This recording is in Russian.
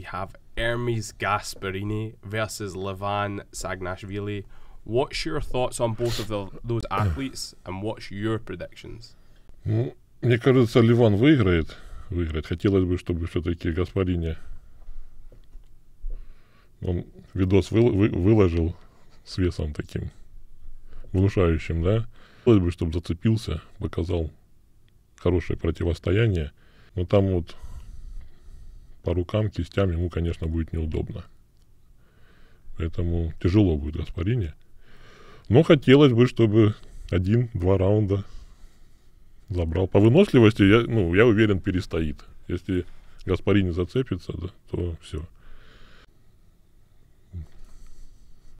we have Hermes Gasparini versus Levan Sagnashvili. What's your thoughts on both of the, those athletes and what's your predictions? Ну, мне кажется, Ливан выиграет. Выиграет. Хотелось бы, чтобы все-таки Гаспарини он видос вы, вы, выложил с весом таким внушающим, да? Хотелось бы, чтобы зацепился, показал хорошее противостояние. Но там вот по рукам, кистям ему, конечно, будет неудобно. Поэтому тяжело будет Гаспарине. Но хотелось бы, чтобы один-два раунда забрал. По выносливости, я, ну, я уверен, перестоит. Если Гаспарини зацепится, да, то все.